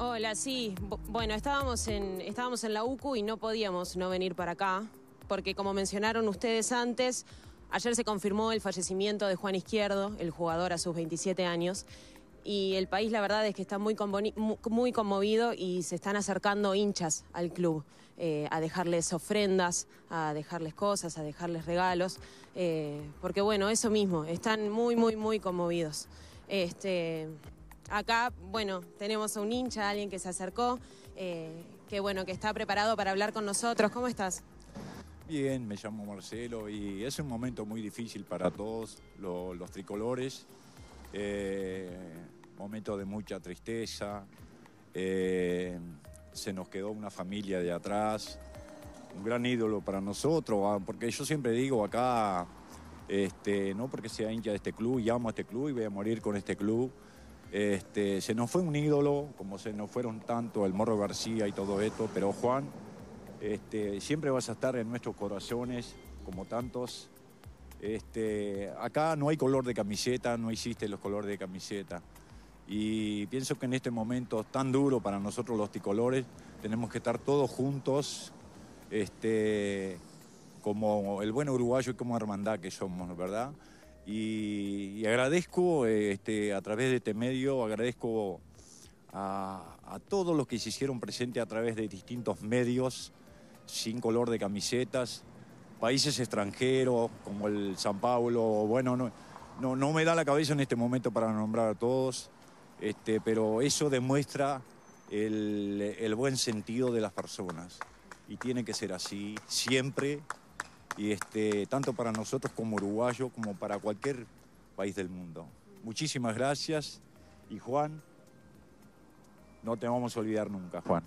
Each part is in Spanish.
Hola, sí. Bueno, estábamos en, estábamos en la UCU y no podíamos no venir para acá, porque como mencionaron ustedes antes, ayer se confirmó el fallecimiento de Juan Izquierdo, el jugador a sus 27 años, y el país la verdad es que está muy, muy conmovido y se están acercando hinchas al club eh, a dejarles ofrendas, a dejarles cosas, a dejarles regalos, eh, porque bueno, eso mismo, están muy, muy, muy conmovidos. Este, Acá, bueno, tenemos a un hincha, alguien que se acercó, eh, que bueno, que está preparado para hablar con nosotros. ¿Cómo estás? Bien, me llamo Marcelo y es un momento muy difícil para todos los tricolores. Eh, momento de mucha tristeza. Eh, se nos quedó una familia de atrás, un gran ídolo para nosotros, ah, porque yo siempre digo acá, este, no porque sea hincha de este club, llamo a este club y voy a morir con este club. Este, se nos fue un ídolo, como se nos fueron tanto el Morro García y todo esto, pero Juan, este, siempre vas a estar en nuestros corazones, como tantos. Este, acá no hay color de camiseta, no hiciste los colores de camiseta. Y pienso que en este momento tan duro para nosotros los ticolores, tenemos que estar todos juntos, como el buen uruguayo y como hermandad que somos, ¿verdad? Y, agradezco este, a través de este medio, agradezco a, todos los que se hicieron presente a través de distintos medios, sin color de camisetas, países extranjeros como el San Pablo, bueno, no, no, me da la cabeza en este momento para nombrar a todos, este, pero eso demuestra el buen sentido de las personas y tiene que ser así siempre y este, tanto para nosotros como uruguayos, como para cualquier país del mundo. Muchísimas gracias y Juan, no te vamos a olvidar nunca, Juan.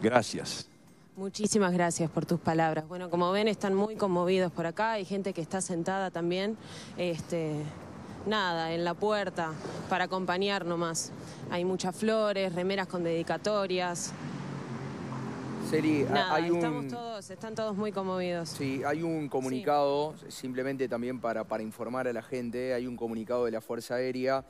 Gracias. Muchísimas gracias por tus palabras. Bueno, como ven, están muy conmovidos por acá. Hay gente que está sentada también, este, nada, en la puerta, para acompañar nomás. Hay muchas flores, remeras con dedicatorias. Seri, hay un... estamos todos, están todos muy conmovidos. Sí, hay un comunicado, simplemente también para, para informar a la gente, hay un comunicado de la Fuerza Aérea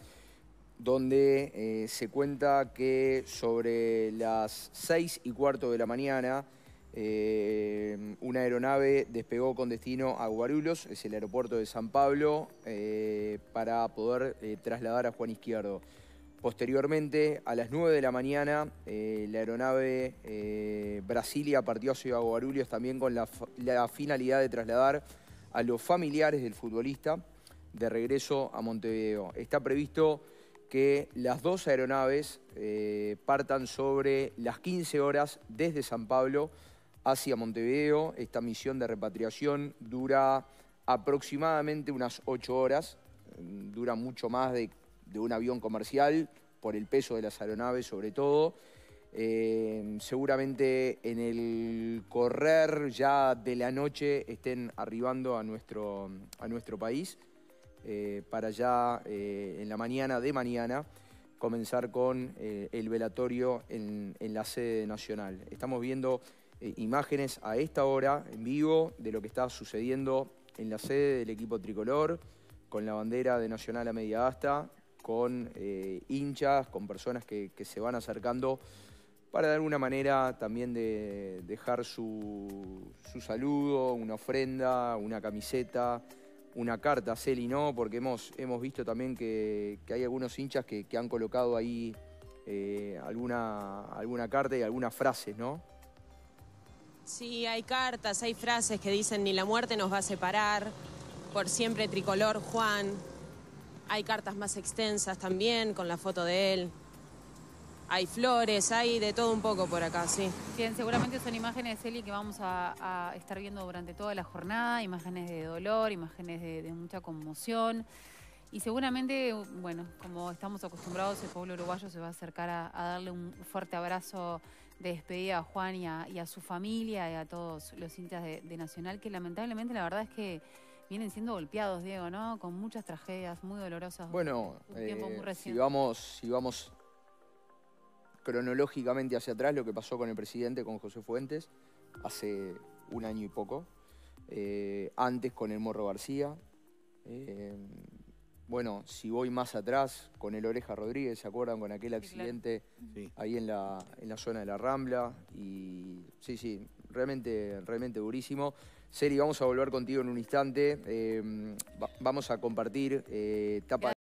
donde eh, se cuenta que sobre las 6 y cuarto de la mañana eh, una aeronave despegó con destino a Guarulhos, es el aeropuerto de San Pablo, eh, para poder trasladar a Juan Izquierdo. Posteriormente, a las 9 de la mañana, eh, la aeronave eh, Brasilia partió hacia Guarulhos también con la, finalidad de trasladar a los familiares del futbolista de regreso a Montevideo. Está previsto que las dos aeronaves eh, partan sobre las 15 horas desde San Pablo hacia Montevideo. Esta misión de repatriación dura aproximadamente unas 8 horas, dura mucho más de de un avión comercial, por el peso de las aeronaves sobre todo. Eh, seguramente en el correr ya de la noche estén arribando a nuestro, a nuestro país eh, para ya eh, en la mañana de mañana comenzar con el velatorio en, en, la sede nacional. Estamos viendo imágenes a esta hora en vivo de lo que está sucediendo en la sede del equipo tricolor con la bandera de Nacional a media asta, con eh, hinchas, con personas que, se van acercando para de alguna manera también de dejar su, saludo, una ofrenda, una camiseta, una carta, Celi no, porque hemos, hemos visto también que, hay algunos hinchas que, han colocado ahí eh, alguna, alguna carta y algunas frases, ¿no? Sí, hay cartas, hay frases que dicen ni la muerte nos va a separar, por siempre tricolor Juan, hay cartas más extensas también con la foto de él. Hay flores, hay de todo un poco por acá, sí. Bien, seguramente son imágenes, Eli, que vamos a, estar viendo durante toda la jornada, imágenes de dolor, imágenes de, mucha conmoción. Y seguramente, bueno, como estamos acostumbrados, el pueblo uruguayo se va a acercar a, darle un fuerte abrazo de despedida a Juan y a, su familia y a todos los hinchas de Nacional, que lamentablemente la verdad es que vienen siendo golpeados, Diego, ¿no? Con muchas tragedias muy dolorosas. Bueno, eh, si, vamos, si vamos cronológicamente hacia atrás, lo que pasó con el presidente, con José Fuentes, hace un año y poco. Eh, antes con el Morro García. Eh, bueno, si voy más atrás, con el Oreja Rodríguez, ¿se acuerdan? Con aquel accidente ahí en la, en la zona de la Rambla. Y sí, sí, realmente, realmente durísimo. Seri, vamos a volver contigo en un instante. Eh, vamos a compartir eh, tapa.